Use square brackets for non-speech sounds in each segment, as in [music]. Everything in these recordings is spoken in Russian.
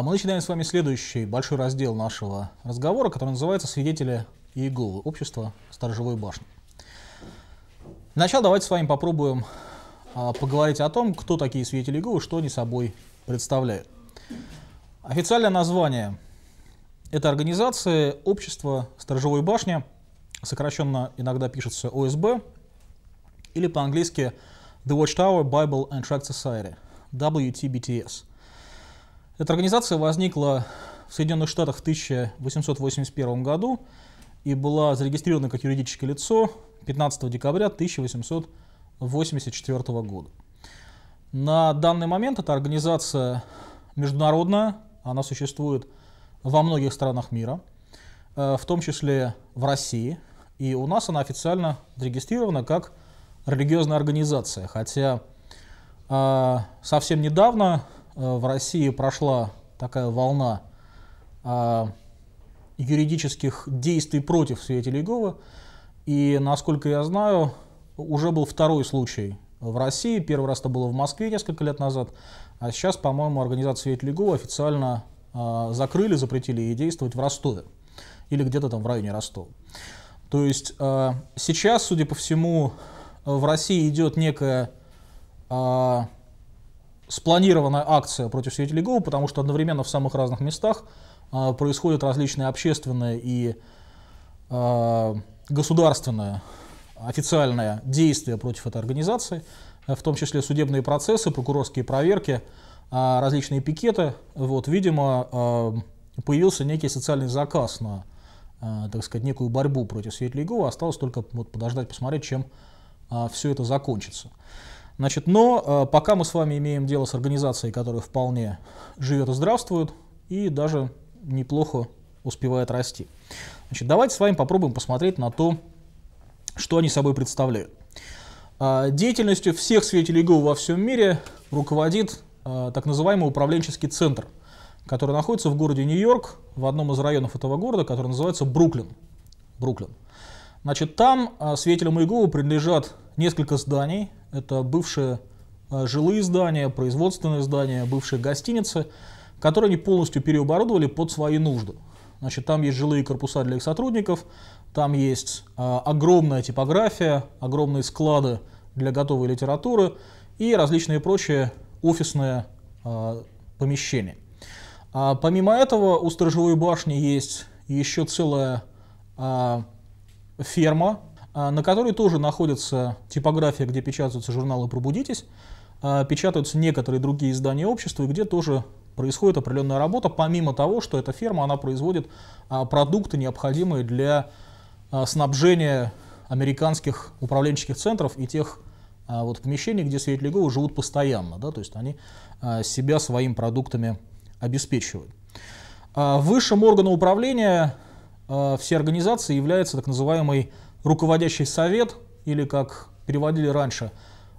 А, мы начинаем с вами следующий большой раздел нашего разговора, который называется «Свидетели Иеговы. Общество Сторожевой башни». Начал давайте с вами попробуем а, поговорить о том, кто такие свидетели Иеговы, что они собой представляют. Официальное название этой организации – Общество Сторожевой башни, сокращенно иногда пишется ОСБ, или по-английски The Watchtower Bible and Tract Society, WTBTS – эта организация возникла в Соединенных Штатах в 1881 году и была зарегистрирована как юридическое лицо 15 декабря 1884 года. На данный момент эта организация международная, она существует во многих странах мира, э, в том числе в России, и у нас она официально зарегистрирована как религиозная организация, хотя э, совсем недавно Э, в России прошла такая волна э, юридических действий против свидетелей Иеговы. И, насколько я знаю, уже был второй случай в России. Первый раз это было в Москве несколько лет назад. А сейчас, по-моему, организация свидетелей Иеговы официально э, закрыли, запретили ей действовать в Ростове. Или где-то там в районе Ростова. То есть э, сейчас, судя по всему, в России идет некая э, спланированная акция против свидетелей ГОУ, потому что одновременно в самых разных местах э, происходят различные общественные и э, государственные официальные действия против этой организации, э, в том числе судебные процессы, прокурорские проверки, э, различные пикеты. Вот, видимо, э, появился некий социальный заказ на, э, так сказать, некую борьбу против свидетелей ГОУ. Осталось только вот, подождать, посмотреть, чем э, все это закончится. Значит, но э, пока мы с вами имеем дело с организацией, которая вполне живет и здравствует, и даже неплохо успевает расти. Значит, давайте с вами попробуем посмотреть на то, что они собой представляют. Э, деятельностью всех светилей ГО во всем мире руководит э, так называемый управленческий центр, который находится в городе Нью-Йорк, в одном из районов этого города, который называется Бруклин. Бруклин. Значит, там а, свидетелям Иеговы принадлежат несколько зданий. Это бывшие а, жилые здания, производственные здания, бывшие гостиницы, которые они полностью переоборудовали под свои нужды. Значит, там есть жилые корпуса для их сотрудников, там есть а, огромная типография, огромные склады для готовой литературы и различные прочие офисные помещения. А помимо этого у сторожевой башни есть еще целая ферма, а, на которой тоже находится типография, где печатаются журналы «Пробудитесь», а, печатаются некоторые другие издания общества, и где тоже происходит определенная работа, помимо того, что эта ферма, она производит а, продукты, необходимые для снабжения американских управленческих центров и тех вот помещений, где Светлиговы живут постоянно, да, то есть они себя своими продуктами обеспечивают. Высшим органом управления а, всей организации является так называемый руководящий совет, или как переводили раньше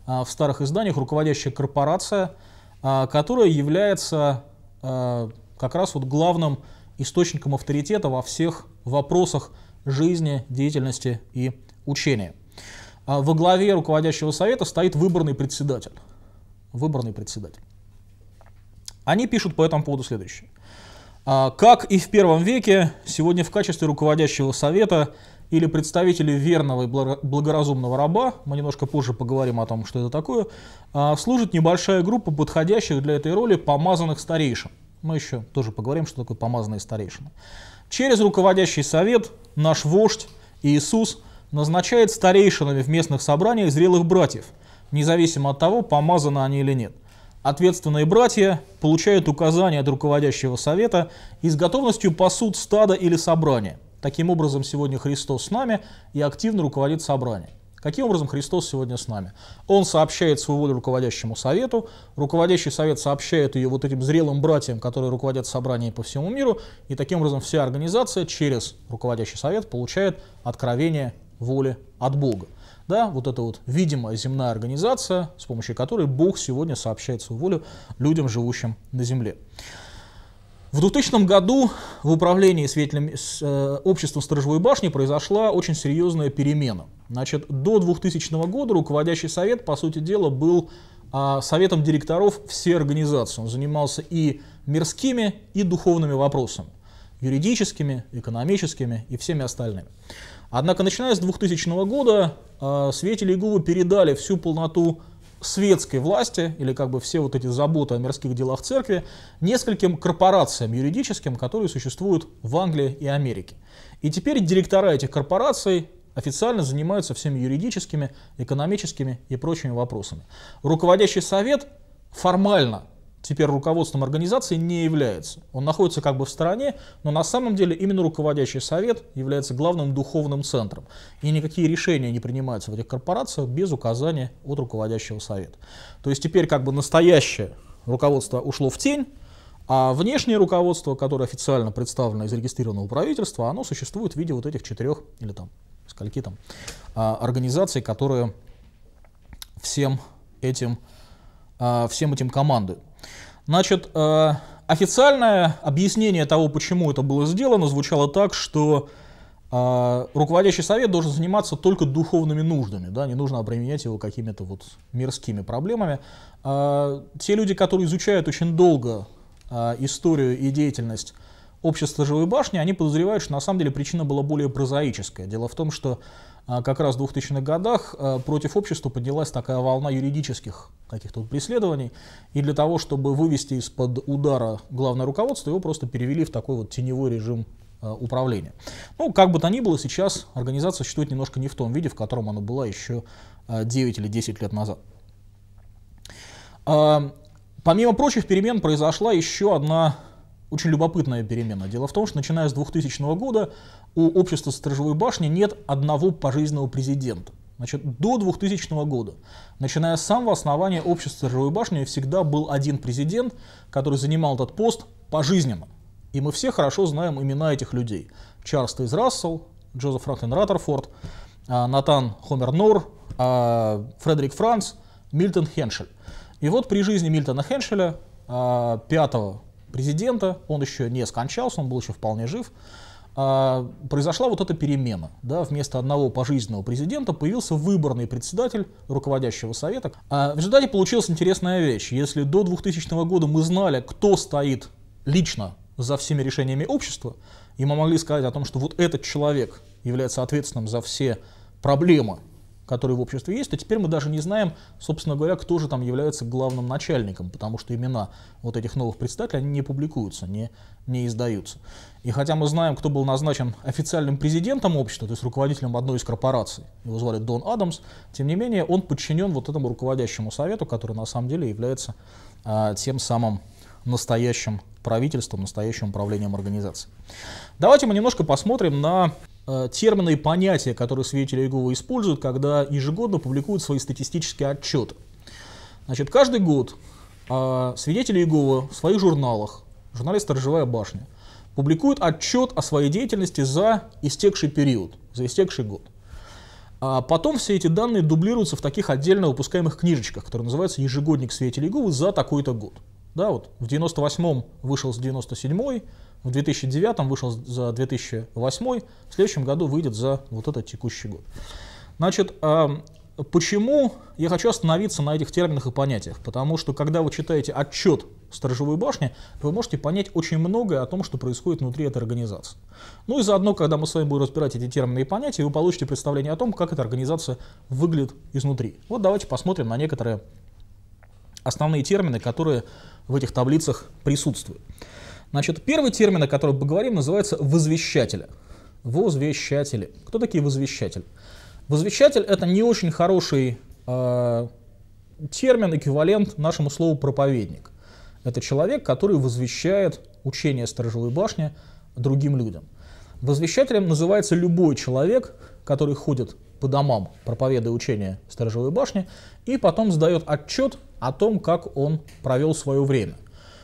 а, в старых изданиях, руководящая корпорация, а, которая является как раз вот главным источником авторитета во всех вопросах жизни, деятельности и учения. Во главе руководящего совета стоит выборный председатель. Выборный председатель. Они пишут по этому поводу следующее. А как и в первом веке, сегодня в качестве руководящего совета или представителей верного и благоразумного раба, мы немножко позже поговорим о том, что это такое, а, служит небольшая группа подходящих для этой роли помазанных старейшин. Мы еще тоже поговорим, что такое помазанные старейшины. Через руководящий совет наш вождь Иисус назначает старейшинами в местных собраниях зрелых братьев, независимо от того, помазаны они или нет – Ответственные братья получают указания от руководящего совета и с готовностью пасут стадо или собрание. Таким образом, сегодня Христос с нами и активно руководит собранием. Каким образом Христос сегодня с нами? Он сообщает свою волю руководящему совету, руководящий совет сообщает ее вот этим зрелым братьям, которые руководят собранием по всему миру, и таким образом вся организация через руководящий совет получает откровение воли от Бога. Да, вот эта вот видимая земная организация, с помощью которой Бог сегодня сообщает свою волю людям, живущим на земле. В 2000 году в управлении светлым, э, обществом Сторожевой башни произошла очень серьезная перемена. Значит, до 2000 года руководящий совет, по сути дела, был э, советом директоров всей организации. Он занимался и мирскими, и духовными вопросами, юридическими, экономическими и всеми остальными. Однако, начиная с 2000 года, э, Свете Легову передали всю полноту светской власти, или как бы все вот эти заботы о мирских делах церкви, нескольким корпорациям юридическим, которые существуют в Англии и Америке. И теперь директора этих корпораций официально занимаются всеми юридическими, экономическими и прочими вопросами. Руководящий совет формально теперь руководством организации не является. Он находится как бы в стороне, но на самом деле именно руководящий совет является главным духовным центром. И никакие решения не принимаются в этих корпорациях без указания от руководящего совета. То есть теперь как бы настоящее руководство ушло в тень, а внешнее руководство, которое официально представлено и зарегистрировано у правительства, оно существует в виде вот этих четырех или там скольки там а, организаций, которые всем этим а, всем этим командуют. Значит, э, официальное объяснение того, почему это было сделано, звучало так, что э, руководящий совет должен заниматься только духовными нуждами, да, не нужно обременять его какими-то вот мирскими проблемами. Э, те люди, которые изучают очень долго э, историю и деятельность общество «Живой башни», они подозревают, что на самом деле причина была более прозаическая. Дело в том, что а, как раз в 2000-х годах а, против общества поднялась такая волна юридических каких-то вот преследований, и для того, чтобы вывести из-под удара главное руководство, его просто перевели в такой вот теневой режим а, управления. Ну, как бы то ни было, сейчас организация существует немножко не в том виде, в котором она была еще 9 или 10 лет назад. Помимо прочих перемен произошла еще одна очень любопытная перемена. Дело в том, что начиная с 2000 года у общества Сторожевой башни нет одного пожизненного президента. Значит, до 2000 года, начиная с самого основания общества Сторожевой башни, всегда был один президент, который занимал этот пост пожизненно. И мы все хорошо знаем имена этих людей. Чарльз Тейз Рассел, Джозеф Франклин Раттерфорд, а, Натан Хомер Нор, а, Фредерик Франц, Мильтон Хеншель. И вот при жизни Мильтона Хеншеля а, пятого президента, он еще не скончался, он был еще вполне жив, а, произошла вот эта перемена. Да? Вместо одного пожизненного президента появился выборный председатель руководящего совета. А, в результате получилась интересная вещь. Если до 2000 года мы знали, кто стоит лично за всеми решениями общества, и мы могли сказать о том, что вот этот человек является ответственным за все проблемы которые в обществе есть, то теперь мы даже не знаем, собственно говоря, кто же там является главным начальником, потому что имена вот этих новых представителей они не публикуются, не, не издаются. И хотя мы знаем, кто был назначен официальным президентом общества, то есть руководителем одной из корпораций, его звали Дон Адамс, тем не менее он подчинен вот этому руководящему совету, который на самом деле является а, тем самым настоящим правительством, настоящим управлением организации. Давайте мы немножко посмотрим на Э, термины и понятия, которые свидетели Иегова используют, когда ежегодно публикуют свои статистические отчеты. Значит, каждый год а, свидетели Иегова в своих журналах, журнале «Сторожевая башня», публикуют отчет о своей деятельности за истекший период, за истекший год. А потом все эти данные дублируются в таких отдельно выпускаемых книжечках, которые называются «Ежегодник свидетелей Иеговы за такой-то год». Да, вот в 98-м вышел с 97-й, в 2009 вышел за 2008, в следующем году выйдет за вот этот текущий год. Значит, почему я хочу остановиться на этих терминах и понятиях? Потому что, когда вы читаете отчет сторожевой башни, вы можете понять очень многое о том, что происходит внутри этой организации. Ну и заодно, когда мы с вами будем разбирать эти термины и понятия, вы получите представление о том, как эта организация выглядит изнутри. Вот давайте посмотрим на некоторые основные термины, которые в этих таблицах присутствует. Значит, первый термин, о котором мы поговорим, называется возвещатели. Возвещатели. Кто такие возвещатели? Возвещатель это не очень хороший э, термин, эквивалент нашему слову проповедник. Это человек, который возвещает учение сторожевой башни другим людям. Возвещателем называется любой человек, который ходит по домам, проповедуя учение сторожевой башни, и потом сдает отчет о том, как он провел свое время.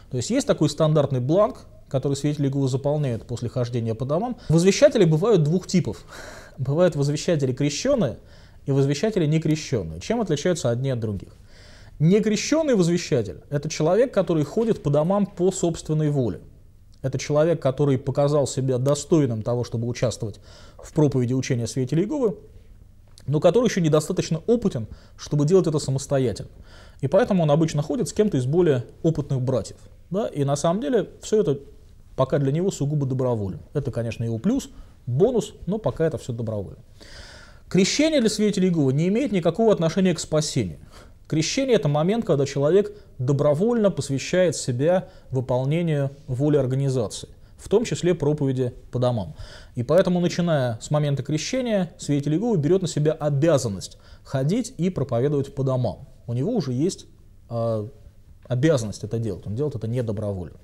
То есть есть такой стандартный бланк, который свидетели ГУ заполняют после хождения по домам. Возвещатели бывают двух типов. [laughs] Бывают возвещатели крещенные и возвещатели некрещенные. Чем отличаются одни от других? Некрещенный возвещатель – это человек, который ходит по домам по собственной воле. Это человек, который показал себя достойным того, чтобы участвовать в проповеди учения свидетелей Иеговы, но который еще недостаточно опытен, чтобы делать это самостоятельно. И поэтому он обычно ходит с кем-то из более опытных братьев. Да? И на самом деле все это пока для него сугубо добровольно. Это, конечно, его плюс, бонус, но пока это все добровольно. Крещение для свидетелей Иеговы не имеет никакого отношения к спасению. Крещение – это момент, когда человек добровольно посвящает себя выполнению воли организации в том числе проповеди по домам. И поэтому, начиная с момента крещения, святитель Иеговы берет на себя обязанность ходить и проповедовать по домам. У него уже есть э, обязанность это делать, он делает это не добровольно.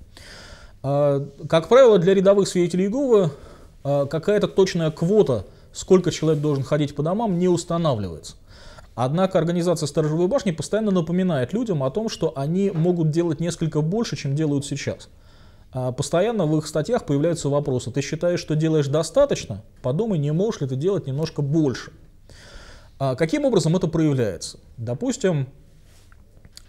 Э, а, как правило, для рядовых свидетелей Иеговы э, какая-то точная квота, сколько человек должен ходить по домам, не устанавливается. Однако организация «Сторожевой башни» постоянно напоминает людям о том, что они могут делать несколько больше, чем делают сейчас – а постоянно в их статьях появляются вопросы. Ты считаешь, что делаешь достаточно? Подумай, не можешь ли ты делать немножко больше. А каким образом это проявляется? Допустим,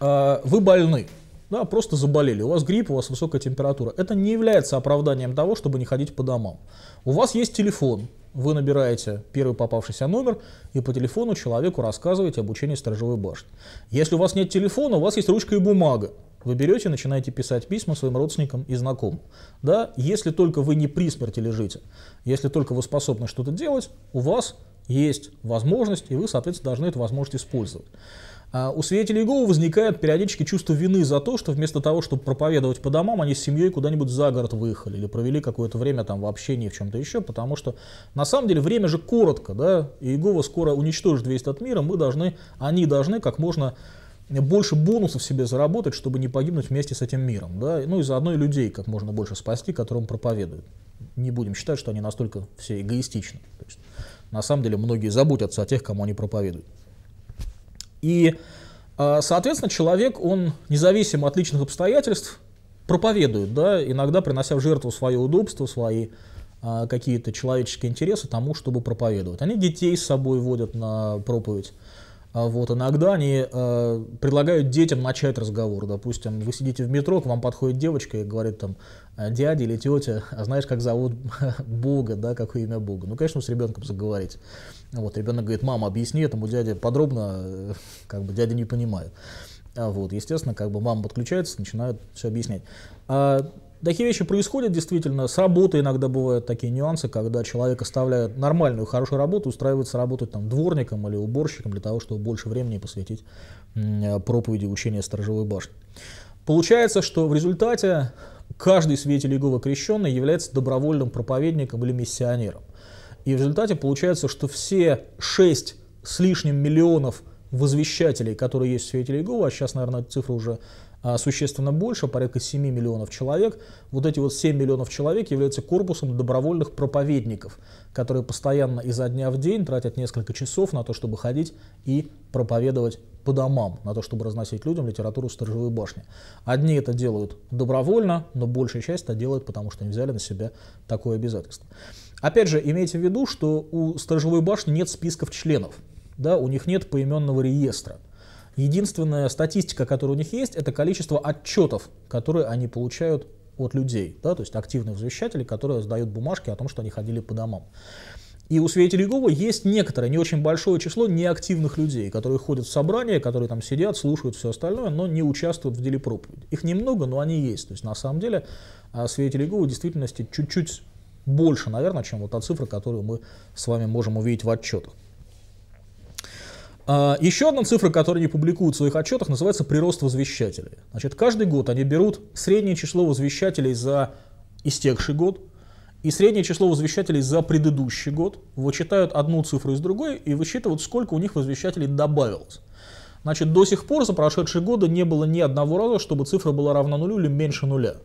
а, вы больны, да, просто заболели, у вас грипп, у вас высокая температура. Это не является оправданием того, чтобы не ходить по домам. У вас есть телефон, вы набираете первый попавшийся номер и по телефону человеку рассказываете об учении сторожевой башни. Если у вас нет телефона, у вас есть ручка и бумага. Вы берете, начинаете писать письма своим родственникам и знакомым. Да? Если только вы не при смерти лежите, если только вы способны что-то делать, у вас есть возможность, и вы, соответственно, должны эту возможность использовать. А у свидетелей Иеговы возникает периодически чувство вины за то, что вместо того, чтобы проповедовать по домам, они с семьей куда-нибудь за город выехали или провели какое-то время там в общении, в чем-то еще, потому что на самом деле время же коротко, да, и Иегова скоро уничтожит весь этот мир, и мы должны, они должны как можно больше бонусов себе заработать, чтобы не погибнуть вместе с этим миром. Да? Ну и заодно и людей как можно больше спасти, которым проповедуют. Не будем считать, что они настолько все эгоистичны. То есть, на самом деле многие заботятся о тех, кому они проповедуют. И, а, соответственно, человек, он независимо от личных обстоятельств проповедует, да, иногда принося в жертву свое удобство, свои а, какие-то человеческие интересы тому, чтобы проповедовать. Они детей с собой водят на проповедь. А вот, иногда они э, предлагают детям начать разговор. Допустим, вы сидите в метро, к вам подходит девочка и говорит там, «Э, дядя или тетя, а знаешь, как зовут [laughs] Бога, да, какое имя Бога? Ну, конечно, с ребенком заговорить. Вот, ребенок говорит, мама, объясни этому дяде подробно, э, как бы дядя не понимает. А вот, естественно, как бы мама подключается, начинает все объяснять. А такие вещи происходят действительно. С работы иногда бывают такие нюансы, когда человек оставляет нормальную, хорошую работу, устраивается работать там дворником или уборщиком для того, чтобы больше времени посвятить э, проповеди учения сторожевой башни. Получается, что в результате каждый свидетель Иеговы крещенный является добровольным проповедником или миссионером. И в результате получается, что все шесть с лишним миллионов – возвещателей, которые есть в свете Иеговы, а сейчас, наверное, цифра уже а, существенно больше, порядка 7 миллионов человек. Вот эти вот 7 миллионов человек являются корпусом добровольных проповедников, которые постоянно изо дня в день тратят несколько часов на то, чтобы ходить и проповедовать по домам, на то, чтобы разносить людям литературу сторожевой башни. Одни это делают добровольно, но большая часть это делает, потому что они взяли на себя такое обязательство. Опять же, имейте в виду, что у сторожевой башни нет списков членов да, у них нет поименного реестра. Единственная статистика, которая у них есть, это количество отчетов, которые они получают от людей, да, то есть активных завещателей, которые сдают бумажки о том, что они ходили по домам. И у свидетелей Иеговы есть некоторое, не очень большое число неактивных людей, которые ходят в собрания, которые там сидят, слушают все остальное, но не участвуют в деле проповеди. Их немного, но они есть. То есть на самом деле а, свидетели Иеговы в действительности чуть-чуть больше, наверное, чем вот та цифра, которую мы с вами можем увидеть в отчетах. А, еще одна цифра, которую они публикуют в своих отчетах, называется прирост возвещателей. Значит, каждый год они берут среднее число возвещателей за истекший год и среднее число возвещателей за предыдущий год, вычитают одну цифру из другой и высчитывают, сколько у них возвещателей добавилось. Значит, до сих пор за прошедшие годы не было ни одного раза, чтобы цифра была равна нулю или меньше нуля.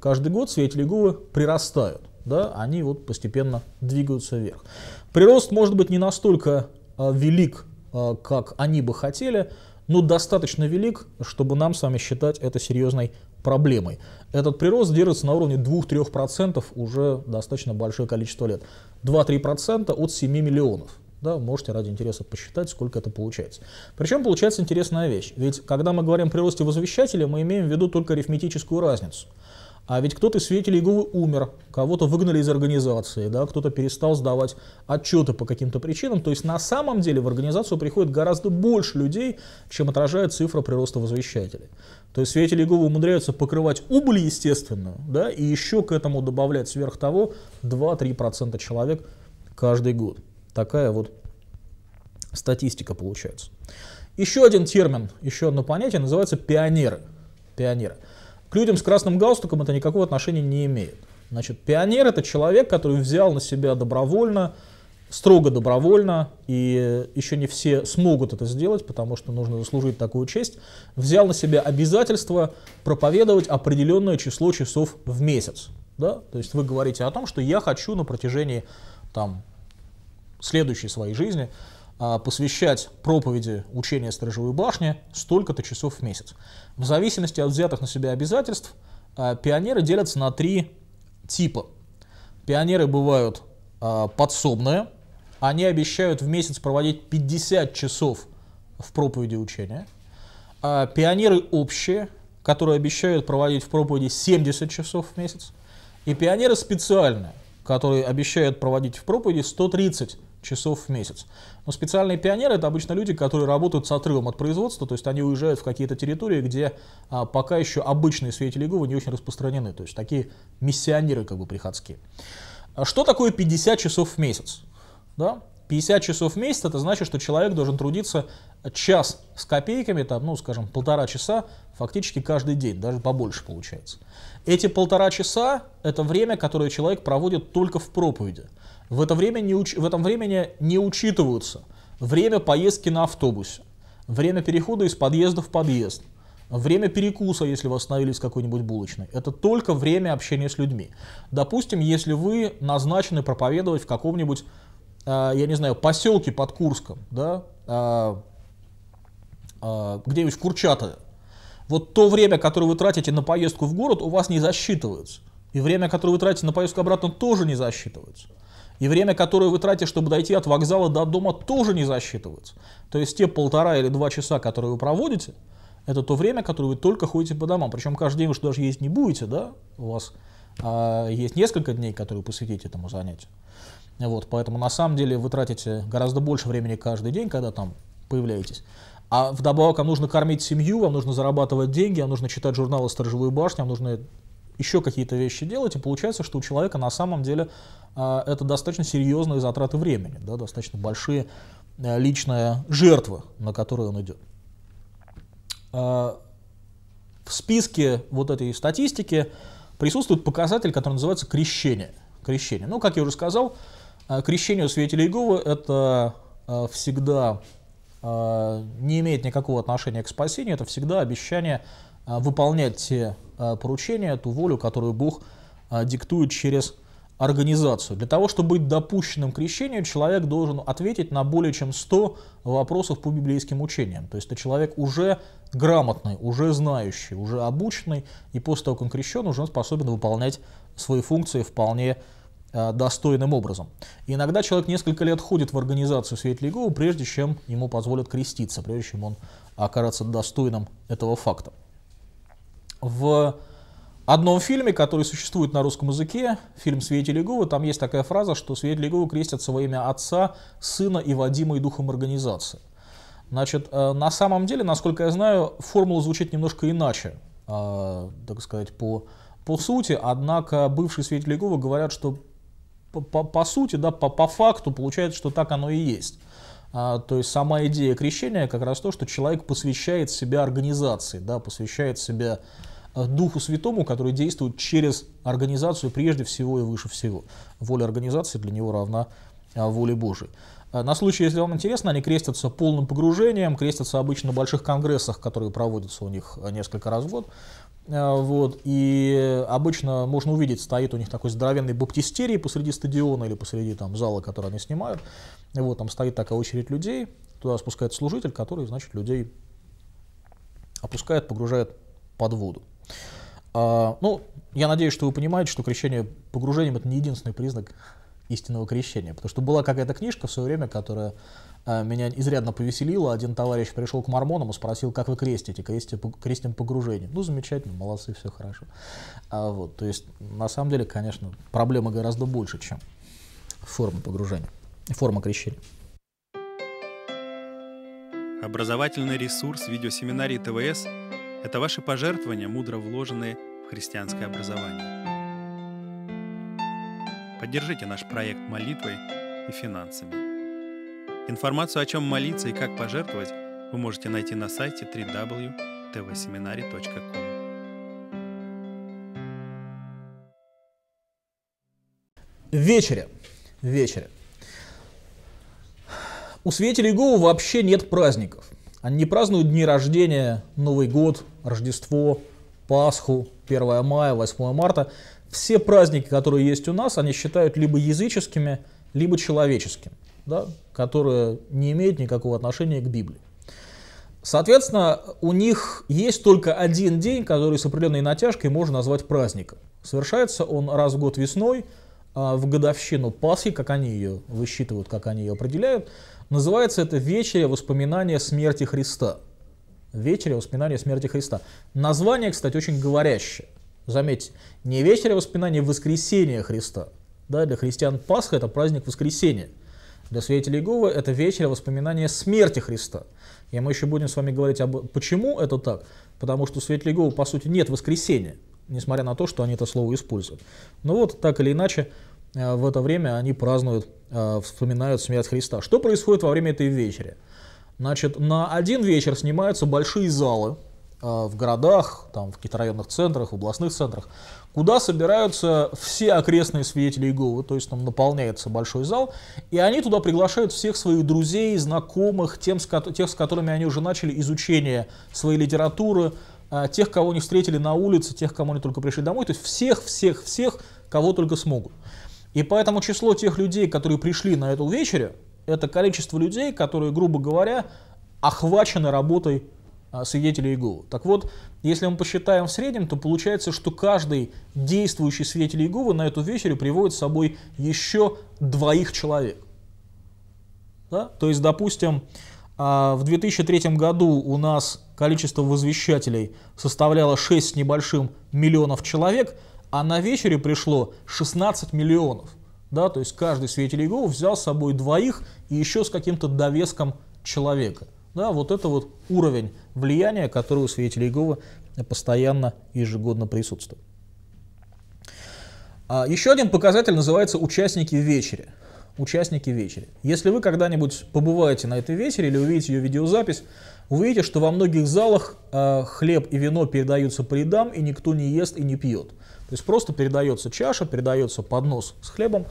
Каждый год свидетели Гувы прирастают, да, они вот постепенно двигаются вверх. Прирост может быть не настолько а, велик, Э, как они бы хотели, но достаточно велик, чтобы нам с вами считать это серьезной проблемой. Этот прирост держится на уровне 2-3% уже достаточно большое количество лет. 2-3% от 7 миллионов. Да, можете ради интереса посчитать, сколько это получается. Причем получается интересная вещь. Ведь когда мы говорим о приросте возвещателя, мы имеем в виду только арифметическую разницу. А ведь кто-то из свидетелей Иеговы умер, кого-то выгнали из организации, да, кто-то перестал сдавать отчеты по каким-то причинам. То есть на самом деле в организацию приходит гораздо больше людей, чем отражает цифра прироста возвещателей. То есть свидетели Иеговы умудряются покрывать убыль естественно, да, и еще к этому добавлять сверх того 2-3% человек каждый год. Такая вот статистика получается. Еще один термин, еще одно понятие называется пионеры. пионеры. К людям с красным галстуком это никакого отношения не имеет. Значит, пионер это человек, который взял на себя добровольно, строго добровольно, и еще не все смогут это сделать, потому что нужно заслужить такую честь, взял на себя обязательство проповедовать определенное число часов в месяц. Да? То есть вы говорите о том, что я хочу на протяжении там, следующей своей жизни а, посвящать проповеди учения Сторожевой башни столько-то часов в месяц. В зависимости от взятых на себя обязательств, а, пионеры делятся на три типа. Пионеры бывают а, подсобные, они обещают в месяц проводить 50 часов в проповеди учения. Пионеры общие, которые обещают проводить в проповеди 70 часов в месяц. И пионеры специальные, которые обещают проводить в проповеди 130 часов в месяц. Но специальные пионеры – это обычно люди, которые работают с отрывом от производства, то есть они уезжают в какие-то территории, где а, пока еще обычные свидетели Иеговы не очень распространены, то есть такие миссионеры как бы приходские. А что такое 50 часов в месяц? Да? 50 часов в месяц – это значит, что человек должен трудиться час с копейками, там, ну, скажем, полтора часа фактически каждый день, даже побольше получается. Эти полтора часа – это время, которое человек проводит только в проповеди. В, это время не уч... в этом времени не учитываются время поездки на автобусе, время перехода из подъезда в подъезд, время перекуса, если вы остановились в какой-нибудь булочной. Это только время общения с людьми. Допустим, если вы назначены проповедовать в каком-нибудь, э, я не знаю, поселке под Курском, да, э, э, где-нибудь в Курчатове, вот то время, которое вы тратите на поездку в город, у вас не засчитывается. И время, которое вы тратите на поездку обратно, тоже не засчитывается. И время, которое вы тратите, чтобы дойти от вокзала до дома, тоже не засчитывается. То есть те полтора или два часа, которые вы проводите, это то время, которое вы только ходите по домам. Причем каждый день вы что даже есть не будете, да? У вас а, есть несколько дней, которые вы посвятите этому занятию. Вот, поэтому на самом деле вы тратите гораздо больше времени каждый день, когда там появляетесь. А вдобавок вам нужно кормить семью, вам нужно зарабатывать деньги, вам нужно читать журналы «Сторожевую башню», вам нужно еще какие-то вещи делать, и получается, что у человека на самом деле а, это достаточно серьезные затраты времени, да, достаточно большие э, личные жертвы, на которые он идет. А, в списке вот этой статистики присутствует показатель, который называется крещение. крещение. Ну, как я уже сказал, э, крещение у святителя Иеговы – это э, всегда э, не имеет никакого отношения к спасению, это всегда обещание а, выполнять те а, поручения, ту волю, которую Бог а, диктует через организацию. Для того, чтобы быть допущенным к крещению, человек должен ответить на более чем 100 вопросов по библейским учениям. То есть это человек уже грамотный, уже знающий, уже обученный, и после того, как он крещен, уже способен выполнять свои функции вполне достойным образом. И иногда человек несколько лет ходит в организацию светлигу, прежде чем ему позволят креститься, прежде чем он окажется достойным этого факта в одном фильме, который существует на русском языке, фильм Свете Легова, там есть такая фраза, что Свет Легова крестится во имя отца, сына и Вадима и духом организации. Значит, э, на самом деле, насколько я знаю, формула звучит немножко иначе, э, так сказать, по, по сути, однако бывшие свидетели Легова говорят, что по, по, по сути, да, по, по факту получается, что так оно и есть. А, то есть сама идея крещения как раз то, что человек посвящает себя организации, да, посвящает себя Э, Духу Святому, который действует через организацию прежде всего и выше всего. Воля организации для него равна а, воле Божией. Э, на случай, если вам интересно, они крестятся полным погружением, крестятся обычно на больших конгрессах, которые проводятся у них э, несколько раз в год. Вот, и обычно можно увидеть, стоит у них такой здоровенный баптистерий посреди стадиона или посреди там, зала, который они снимают. Вот, там стоит такая очередь людей, туда спускает служитель, который, значит, людей опускает, погружает под воду. А, ну, я надеюсь, что вы понимаете, что крещение погружением это не единственный признак истинного крещения. Потому что была какая-то книжка в свое время, которая а, меня изрядно повеселила. Один товарищ пришел к мормонам и спросил, как вы крестите, крестите крестим погружением. Ну, замечательно, молодцы, все хорошо. А, вот, то есть, на самом деле, конечно, проблема гораздо больше, чем форма погружения, форма крещения. Образовательный ресурс видеосеминарии ТВС это ваши пожертвования, мудро вложенные в христианское образование. Поддержите наш проект молитвой и финансами. Информацию о чем молиться и как пожертвовать вы можете найти на сайте www.tvseminary.com. Вечере. Вечере. У свидетелей Иеговы вообще нет праздников – они не празднуют дни рождения, Новый год, Рождество, Пасху, 1 мая, 8 марта. Все праздники, которые есть у нас, они считают либо языческими, либо человеческими, да, которые не имеют никакого отношения к Библии. Соответственно, у них есть только один день, который с определенной натяжкой можно назвать праздником. Совершается он раз в год весной, а, в годовщину Пасхи, как они ее высчитывают, как они ее определяют. Называется это «Вечеря воспоминания смерти Христа». «Вечеря воспоминания смерти Христа». Название, кстати, очень говорящее. Заметьте, не «Вечеря воспоминания воскресения Христа». Да, для христиан Пасха – это праздник воскресения. Для свидетелей Иеговы это вечер воспоминания смерти Христа. И мы еще будем с вами говорить, об... почему это так. Потому что у свидетелей Иеговы, по сути, нет воскресения, несмотря на то, что они это слово используют. Но ну вот, так или иначе, Э, в это время они празднуют, э, вспоминают смерть Христа. Что происходит во время этой вечери? Значит, на один вечер снимаются большие залы э, в городах, там, в каких-то районных центрах, в областных центрах, куда собираются все окрестные свидетели Иеговы, то есть там наполняется большой зал, и они туда приглашают всех своих друзей, знакомых, тем, с, тех, с которыми они уже начали изучение своей литературы, тех, кого они встретили на улице, тех, кому они только пришли домой, то есть всех, всех, всех, кого только смогут. И поэтому число тех людей, которые пришли на эту вечере, это количество людей, которые, грубо говоря, охвачены работой а, свидетелей Иеговы. Так вот, если мы посчитаем в среднем, то получается, что каждый действующий свидетель Иеговы на эту вечерю приводит с собой еще двоих человек. Да? То есть, допустим, а, в 2003 году у нас количество возвещателей составляло 6 с небольшим миллионов человек – а на вечере пришло 16 миллионов. Да, то есть каждый свидетель Иеговы взял с собой двоих и еще с каким-то довеском человека. Да, вот это вот уровень влияния, который у свидетелей Иеговы постоянно ежегодно присутствует. А еще один показатель называется «участники вечери. Участники вечери. Если вы когда-нибудь побываете на этой вечере или увидите ее видеозапись, увидите, что во многих залах э, хлеб и вино передаются по рядам, и никто не ест и не пьет. То есть просто передается чаша, передается поднос с хлебом,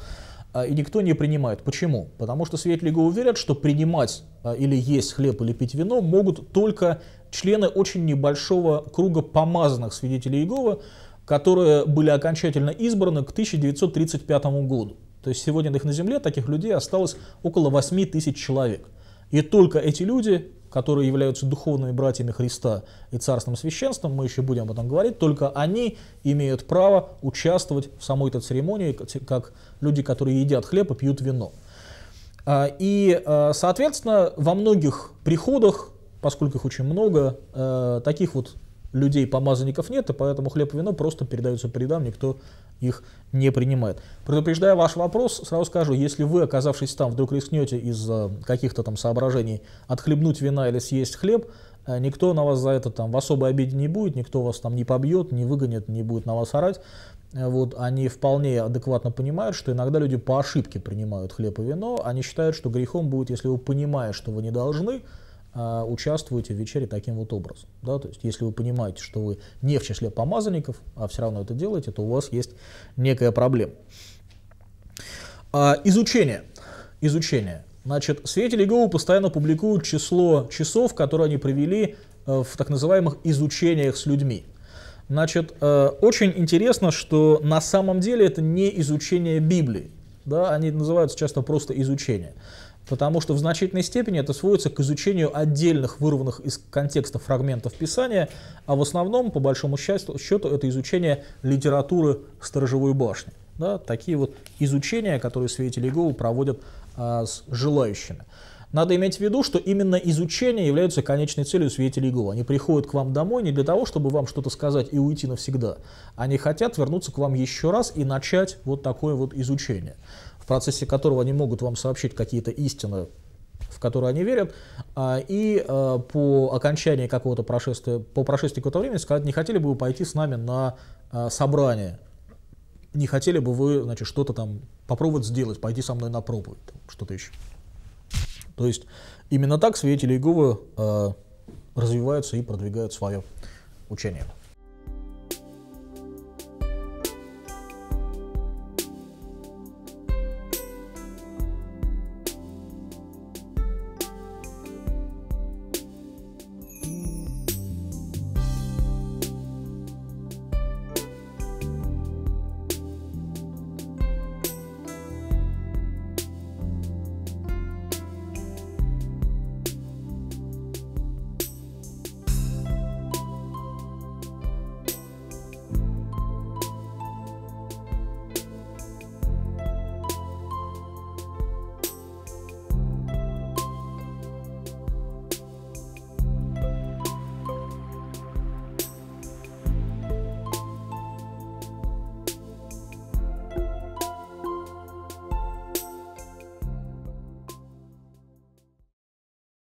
а, и никто не принимает. Почему? Потому что свидетели Иеговы верят, что принимать а, или есть хлеб или пить вино могут только члены очень небольшого круга помазанных свидетелей Иеговы, которые были окончательно избраны к 1935 году. То есть сегодня их на Земле таких людей осталось около 8 тысяч человек. И только эти люди которые являются духовными братьями Христа и царственным священством, мы еще будем об этом говорить, только они имеют право участвовать в самой этой церемонии, как люди, которые едят хлеб и пьют вино. А, и, а, соответственно, во многих приходах, поскольку их очень много, а, таких вот людей, помазанников нет, и поэтому хлеб и вино просто передаются передам, никто их не принимает. Предупреждая ваш вопрос, сразу скажу, если вы, оказавшись там, вдруг рискнете из каких-то там соображений отхлебнуть вина или съесть хлеб, э, никто на вас за это там в особой обиде не будет, никто вас там не побьет, не выгонит, не будет на вас орать. Э, вот, они вполне адекватно понимают, что иногда люди по ошибке принимают хлеб и вино, они считают, что грехом будет, если вы понимаете, что вы не должны, а, участвуете в вечере таким вот образом. Да? То есть, если вы понимаете, что вы не в числе помазанников, а все равно это делаете, то у вас есть некая проблема. А, изучение. Изучение. Значит, свидетели ГОУ постоянно публикуют число часов, которые они провели э, в так называемых изучениях с людьми. Значит, э, очень интересно, что на самом деле это не изучение Библии. Да, они называются часто просто изучение потому что в значительной степени это сводится к изучению отдельных вырванных из контекста фрагментов писания, а в основном, по большому счастью, счету, это изучение литературы сторожевой башни. Да, такие вот изучения, которые свидетели Иеговы проводят а, с желающими. Надо иметь в виду, что именно изучение является конечной целью свидетелей Иеговы. Они приходят к вам домой не для того, чтобы вам что-то сказать и уйти навсегда. Они хотят вернуться к вам еще раз и начать вот такое вот изучение процессе которого они могут вам сообщить какие-то истины, в которые они верят, а, и а, по окончании какого-то прошествия, по прошествии какого-то времени сказать, не хотели бы вы пойти с нами на а, собрание, не хотели бы вы, значит, что-то там попробовать сделать, пойти со мной на проповедь, что-то еще. То есть именно так свидетели Иеговы развиваются и продвигают свое учение.